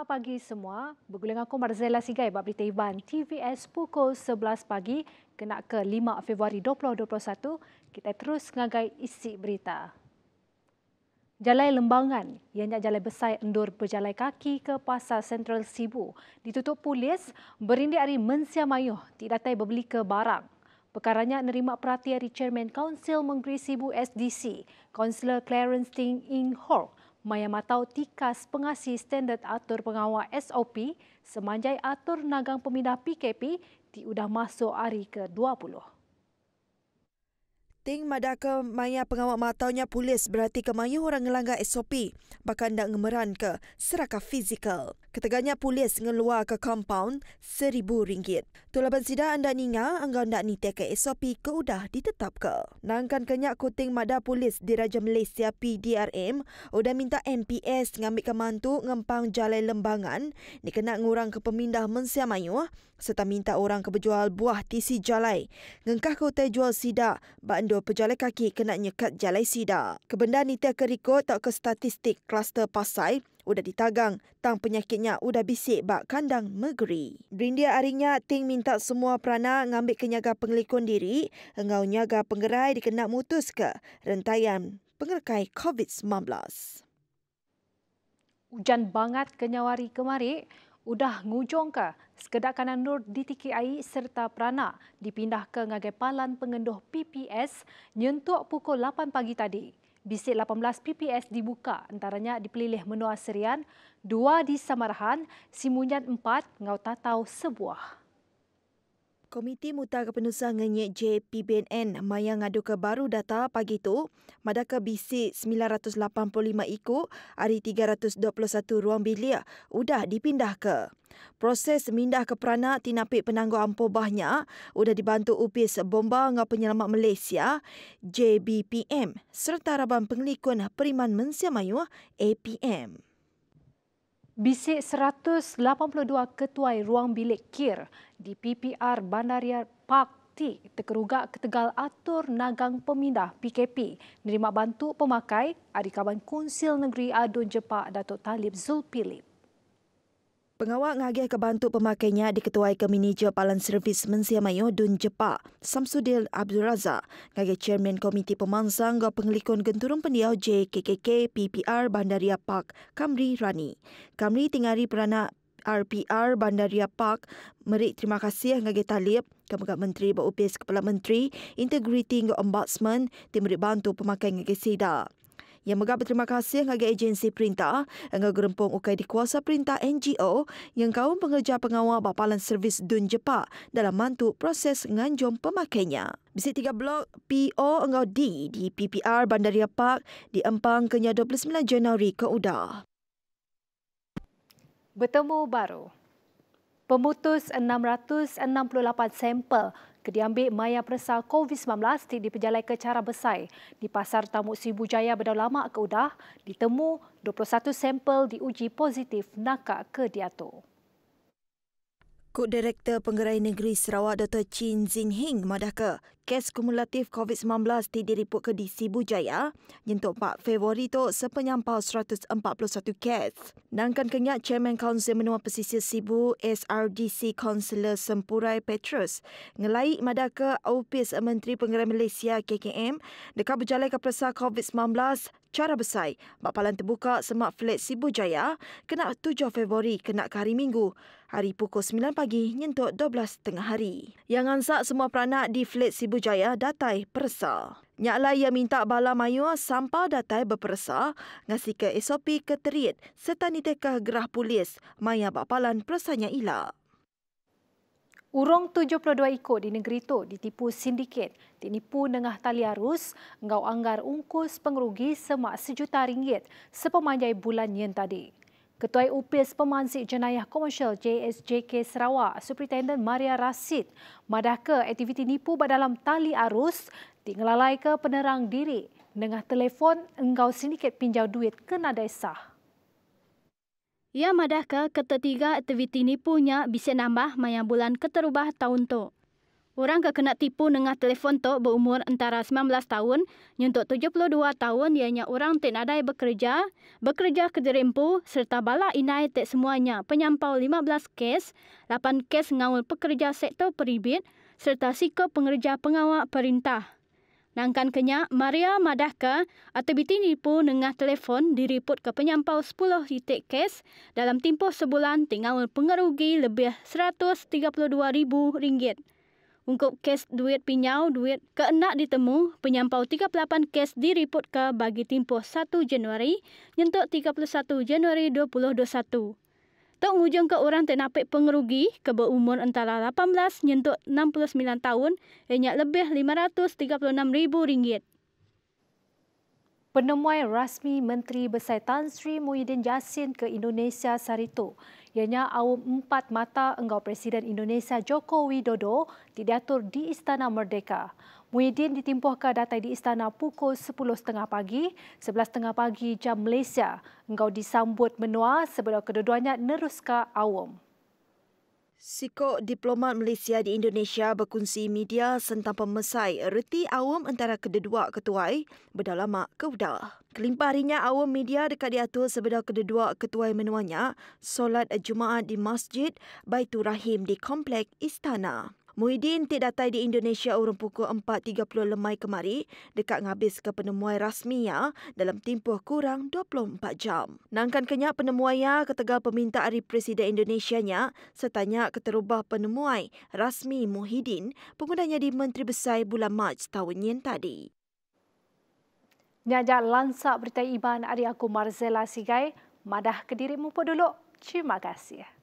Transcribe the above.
selamat pagi semua. Bergulung aku Marzella Sigai, Bapak Berita Iban TVS pukul 11 pagi kena ke 5 Februari 2021. Kita terus ngagai isi berita. Jalai Lembangan, ianya jalan besai endur berjalan kaki ke pasar Central Sibu. Ditutup polis, berindi hari mensia mayuh, tidak datang berbeli ke barang. Perkaranya nerima perhatian dari Chairman Council Menteri Sibu SDC, Councillor Clarence Ting Ing Hork Maya Matau Tikas Pengasih Standard Atur Pengawal SOP Semanjai Atur Nagang Pemindah PKP di udah masuk hari ke-20. Ting madaka maya pengawal matanya pulis berarti kemayu orang ngelanggar SOP. Bakal ndak ngemeran ke seraka fizikal. Ketegaknya polis ngeluar ke kompaun seribu ringgit. Tulah bensida anda ninga anggau anda ni teka SOP ke udah ditetap Nangkan kenyak kuting mada polis di Raja Malaysia PDRM udah minta MPS ngambil kemantu ngempang jalan lembangan ni kena ngurang ke pemindah mensia mayu serta minta orang ke buah tisi jalai. Ngengkah kau utai jual sida bandu pejalai kaki kena nyekat jalai sida. Kebenda ni teka rekod tak ke statistik kluster pasai udah ditagang tang penyakitnya udah bisik bak kandang megeri. Brindia arinya ting minta semua perana ngambil kenyaga pengelikon diri, engau nyaga penggerai dikenak mutus ke rentayan pengerkai COVID-19. Hujan banget kenyawari kemari, udah ngujong ke sekedak kanan nur di tiki air serta perana dipindah ke ngagai palan pengenduh PPS nyentuk pukul 8 pagi tadi. Bisik 18 PPS dibuka antaranya di Pelilih Menua Serian, dua di Samarahan, Simunyan 4, Ngau Tatau sebuah. Komiti Mutar Kepenusah Ngenyek JPBNN Maya ngadu ke baru data pagi tu, Madaka BC 985 iku hari 321 ruang bilia udah dipindah ke. Proses mindah ke peranak tinapik penangguh ampuh bahnya udah dibantu upis bomba ngau penyelamat Malaysia JBPM serta raban penglikun periman mensia mayu APM. Bisik 182 ketuai ruang bilik KIR di PPR Bandaria Park T terkerugak ketegal atur nagang pemindah PKP. Nerima bantu pemakai, adik kawan Kunsil Negeri Adun Jepak Datuk Talib Zulpilip. Pengawal ngagih ke bantu pemakainya diketuai ke manager Palan Servis Mensia Mayo Dun Jepak, Samsudil Abdul Razak, ngagih Chairman Komiti Pemansang ke Pengelikon Genturung Pendiau JKKK PPR Bandaria Park, Kamri Rani. Kamri tinggali peranak RPR Bandaria Park meri terima kasih yang talib kepada Menteri Bapak Upis Kepala Menteri Integrity Ombudsman timri bantu pemakai ngagi sidak. Yang megah berterima kasih dengan agensi perintah dengan gerempung ukai kuasa perintah NGO yang kaum pengerja pengawal bapalan servis dun Jepak dalam mantu proses nganjung pemakainya. Bisik tiga blok PO engau D di PPR Bandaria Park di Empang Kenya 29 Januari ke Udah. Bertemu baru pemutus 668 sampel kediambil maya peresa COVID-19 di dipejalai ke cara besar di Pasar Tamu Sibu Jaya Bedau Lama ke Udah ditemu 21 sampel diuji positif nakak ke Diatur. Kod Direktur Penggerai Negeri Sarawak Dr. Chin Zin Hing madahka kes kumulatif COVID-19 di diriput ke di Sibu Jaya nyentuk 4 Februari itu sepenyampau 141 kes. Nangkan kenyak Chairman Council Menua Pesisir Sibu SRDC Councillor Sempurai Petrus ngelai madahka Opis Menteri Penggerai Malaysia KKM dekat berjalan ke Persa COVID-19 cara besar. Bapalan terbuka semak flat Sibu Jaya kena 7 Februari kena ke hari Minggu hari pukul 9 pagi nyentuk 12 tengah hari. Yang ansak semua peranak di Flat Sibu Jaya datai peresal. Nyaklah ia minta bala mayu sampah datai berperasa ngasih ke SOP keterit serta nitekah gerah polis maya bapalan perasanya ila. Urong 72 ikut di negeri itu ditipu sindiket, tinipu nengah tali arus, engau anggar ungkus pengerugi semak sejuta ringgit sepemanjai bulan yang tadi. Ketua UPIS Pemansik Jenayah Komersial JSJK Sarawak, Superintendent Maria Rasid, ke aktiviti nipu dalam tali arus dikelalai ke penerang diri dengan telefon engkau sindiket pinjau duit ke nadai sah. Ia ke ketiga aktiviti nipunya bisa nambah mayang bulan keterubah tahun tu. Orang kena tipu dengan telefon tu berumur antara 19 tahun. Untuk 72 tahun, ianya orang tidak ada bekerja, bekerja ke dirimpu serta bala inai tak semuanya penyampau 15 kes, 8 kes ngawal pekerja sektor peribit serta siko pengerja pengawal perintah. Nangkan kenyak, Maria Madaka atau biti nipu dengan telefon diriput ke penyampau 10 titik kes dalam tempoh sebulan tinggal pengerugi lebih RM132,000. Untuk kes duit pinjau duit ke ditemu, penyampau 38 kes diriput ke bagi tempoh 1 Januari, nyentuk 31 Januari 2021. Tok ngujung ke orang tenapik pengerugi ke berumur antara 18 nyentuk 69 tahun, enyak lebih 536 ribu ringgit penemuan rasmi Menteri Besar Tan Sri Muhyiddin Yassin ke Indonesia Sarito. Ianya awam empat mata engkau Presiden Indonesia Joko Widodo didatur di Istana Merdeka. Muhyiddin ditimpuh ke datai di Istana pukul 10.30 pagi, 11.30 pagi jam Malaysia. Engkau disambut menua sebelum keduanya neruska awam. Siko diplomat Malaysia di Indonesia berkunci media tentang pemesai erti awam antara kedua ketuai berdalam mak Kelimpah harinya awam media dekat diatur sebedar kedua ketuai menuanya solat Jumaat di Masjid Baitur Rahim di Komplek Istana. Muhyiddin tidak datang di Indonesia orang pukul 4.30 lemai kemari dekat ngabis ke penemuan rasminya dalam tempoh kurang 24 jam. Nangkan kenyak penemuannya ketega peminta dari Presiden Indonesia nya setanya keterubah penemuai rasmi Muhyiddin penggunanya di Menteri Besar bulan Mac tahun yang tadi. Nyanya lansak berita Iban Arya Marzela Sigai, madah ke diri mumpul dulu. Terima kasih.